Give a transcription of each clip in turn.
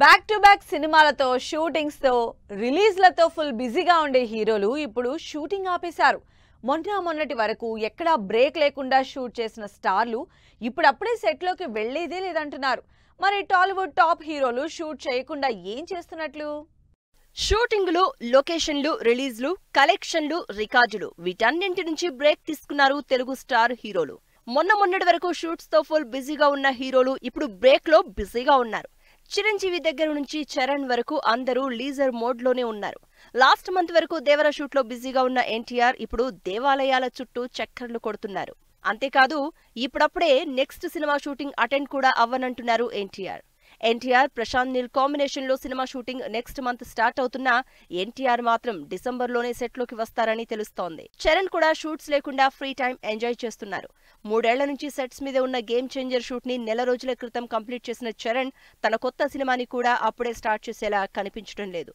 back to back సినిమాలతో షూటింగ్స్తో రిలీజ్లతో full బిజీగా ఉండే హీరోలు ఇప్పుడు షూటింగ్ ఆపేశారు మొన్న మొన్నటి వరకు ఎక్కడా బ్రేక్ లేకుండా షూట్ చేసిన స్టార్లు ఇప్పుడప్పుడే సెట్లోకి వెళ్లేదే లేదంటున్నారు మరి టాలీవుడ్ టాప్ హీరోలు షూట్ చేయకుండా ఏం చేస్తున్నట్లు షూటింగ్లు లొకేషన్లు రిలీజ్లు కలెక్షన్లు రికార్డులు వీటన్నింటి నుంచి బ్రేక్ తీసుకున్నారు తెలుగు స్టార్ హీరోలు మొన్న మొన్నటి వరకు షూట్స్తో ఫుల్ బిజీగా ఉన్న హీరోలు ఇప్పుడు బ్రేక్లో బిజీగా ఉన్నారు చిరంజీవి దగ్గర నుంచి చరణ్ వరకు అందరూ లీజర్ మోడ్ లోనే ఉన్నారు లాస్ట్ మంత్ వరకు దేవర షూట్లో బిజీగా ఉన్న ఎన్టీఆర్ ఇప్పుడు దేవాలయాల చుట్టూ చక్కర్లు కొడుతున్నారు అంతేకాదు ఇప్పుడప్పుడే నెక్స్ట్ సినిమా షూటింగ్ అటెండ్ కూడా అవ్వనంటున్నారు ఎన్టీఆర్ ఎన్టీఆర్ ప్రశాంత్ నీల్ కాంబినేషన్లో cinema shooting next month start అవుతున్నా ఎన్టీఆర్ మాత్రం డిసెంబర్లోనే లోకి వస్తారని తెలుస్తోంది చరణ్ కూడా షూట్స్ లేకుండా ఫ్రీ టైం ఎంజాయ్ చేస్తున్నారు మూడేళ్ల నుంచి సెట్స్ మీద ఉన్న గేమ్ చేంజర్ షూట్ని నెల రోజుల క్రితం కంప్లీట్ చేసిన చరణ్ తన కొత్త సినిమాని కూడా అప్పుడే స్టార్ట్ చేసేలా కనిపించడం లేదు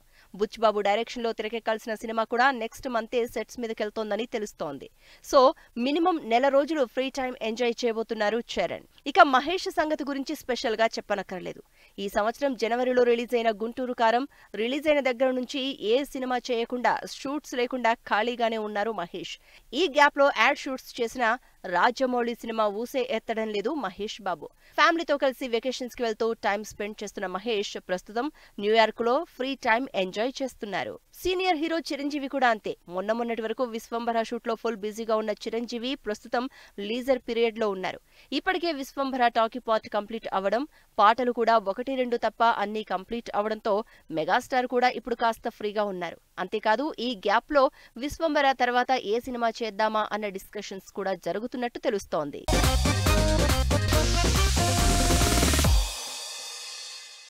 డైరెక్షన్ లో తెరకెక్కాల్సిన సినిమా కూడా నెక్స్ట్ మంతే సెట్స్ మీదకెళ్తోందని తెలుస్తోంది సో మినిమం నెల రోజులు ఫ్రీ టైం ఎంజాయ్ చేయబోతున్నారు చరణ్ ఇక మహేష్ సంగతి గురించి స్పెషల్ గా చెప్పనక్కర్లేదు ఈ సంవత్సరం జనవరిలో రిలీజ్ అయిన గుంటూరు కారం రిలీజ్ అయిన దగ్గర నుంచి ఏ సినిమా చేయకుండా షూట్స్ లేకుండా ఖాళీగానే ఉన్నారు మహేష్ ఈ గ్యాప్ లో యాడ్ షూట్స్ చేసిన రాజమౌళి సినిమా ఊసే ఎత్తడం లేదు మహేష్ బాబు ఫ్యామిలీతో కలిసి వెకేషన్స్ కి వెళ్తూ టైం స్పెండ్ చేస్తున్న మహేష్ ప్రస్తుతం న్యూయార్క్ లో ఫ్రీ టైం ఎంజాయ్ చేస్తున్నారు సీనియర్ హీరో చిరంజీవి కూడా అంతే మొన్న మొన్నటి వరకు విశ్వంభర షూట్లో ఫుల్ బిజీగా ఉన్న చిరంజీవి ప్రస్తుతం లీజర్ పీరియడ్లో ఉన్నారు ఇప్పటికే విశ్వంభర టాకీ పార్ట్ కంప్లీట్ అవ్వడం పాటలు కూడా ఒకటి రెండు తప్ప అన్నీ కంప్లీట్ అవడంతో మెగాస్టార్ కూడా ఇప్పుడు కాస్త ఫ్రీగా ఉన్నారు అంతేకాదు ఈ గ్యాప్ లో విశ్వంబర తర్వాత ఏ సినిమా చేద్దామా అన్న డిస్కషన్స్ కూడా జరుగుతున్నట్టు తెలుస్తోంది